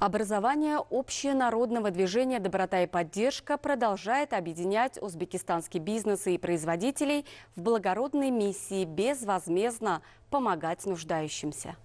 Образование общенародного движения «Доброта и поддержка» продолжает объединять узбекистанские бизнесы и производителей в благородной миссии безвозмездно помогать нуждающимся.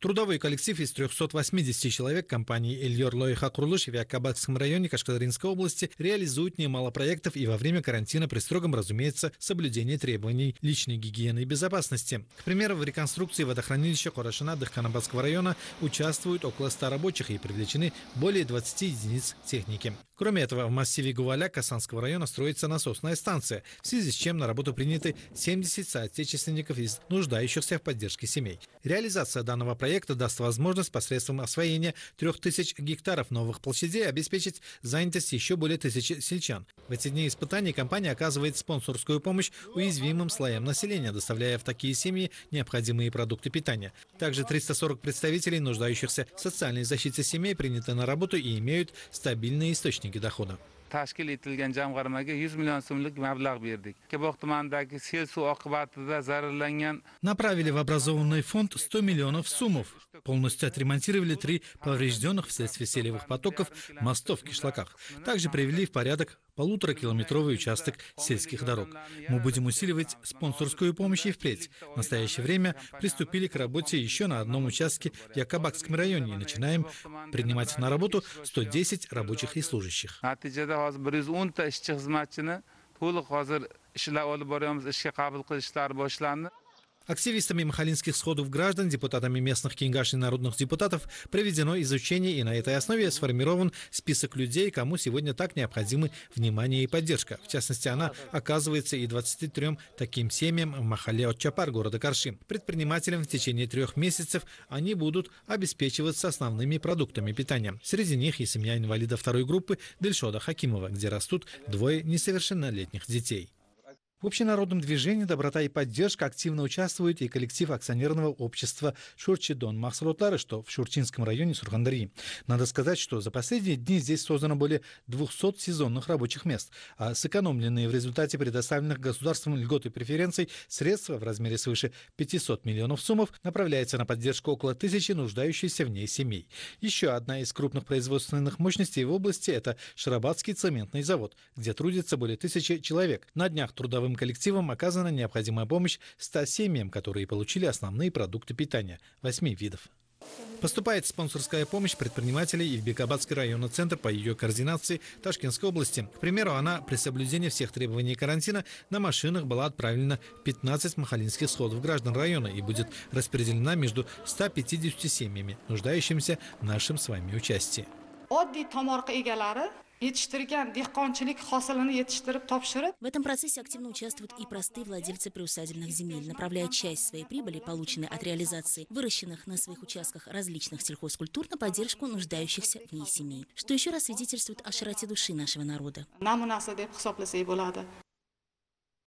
Трудовой коллектив из 380 человек компании «Ильер Лоиха Курлыш» в Якобадском районе Кашкадаринской области реализует немало проектов и во время карантина при строгом, разумеется, соблюдении требований личной гигиены и безопасности. К примеру, в реконструкции водохранилища Курашина Дахканабадского района участвуют около 100 рабочих и привлечены более 20 единиц техники. Кроме этого, в массиве Гуваля Касанского района строится насосная станция, в связи с чем на работу приняты 70 соотечественников из нуждающихся в поддержке семей. Реализация данного проекта даст возможность посредством освоения 3000 гектаров новых площадей обеспечить занятость еще более тысячи сельчан. В эти дни испытаний компания оказывает спонсорскую помощь уязвимым слоям населения, доставляя в такие семьи необходимые продукты питания. Также 340 представителей нуждающихся в социальной защите семей приняты на работу и имеют стабильные источники источники дохода. tashkil etilgan jamg'armaga 100 million so'mlik mablag' berdik. Kebog tumanidagi sel suv oqibatida Направили в образованный фонд 100 миллионов суммов. Полностью отремонтировали три поврежденных вследствие селевых потоков мостов в Кишлаках. Также привели в порядок полуторакилометровый участок сельских дорог. Мы будем усиливать спонсорскую помощь и впредь. В настоящее время приступили к работе еще на одном участке в Якобакском районе и начинаем принимать на работу 110 рабочих и служащих. to'liq hozir ishlab Активистами махалинских сходов граждан, депутатами местных кингаш и народных депутатов проведено изучение, и на этой основе сформирован список людей, кому сегодня так необходимы внимание и поддержка. В частности, она оказывается и 23 таким семьям в Махале от Чапар города Карши. Предпринимателям в течение трех месяцев они будут обеспечиваться основными продуктами питания. Среди них и семья инвалида второй группы Дельшода Хакимова, где растут двое несовершеннолетних детей. В общенародном движении «Доброта и поддержка» активно участвует и коллектив акционерного общества «Шурчидон» Махсурутлары, что в Шурчинском районе Сурхандари. Надо сказать, что за последние дни здесь создано более 200 сезонных рабочих мест, а сэкономленные в результате предоставленных государством льгот и преференций средства в размере свыше 500 миллионов суммов направляется на поддержку около тысячи нуждающихся в ней семей. Еще одна из крупных производственных мощностей в области – это Шарабадский цементный завод, где трудится более тысячи человек. На днях трудовым трудовым коллективам оказана необходимая помощь 100 семьям, которые получили основные продукты питания – 8 видов. Поступает спонсорская помощь предпринимателей и в Бекабадский районный центр по ее координации Ташкентской области. К примеру, она при соблюдении всех требований карантина на машинах была отправлена 15 махалинских сходов граждан района и будет распределена между 150 семьями, нуждающимися в нашем с вами участии в этом процессе активно участвуют и простые владельцы приусадебных земель направляя часть своей прибыли полученной от реализации выращенных на своих участках различных сельхозкультур на поддержку нуждающихся в ней семей что еще раз свидетельствует о широте души нашего народа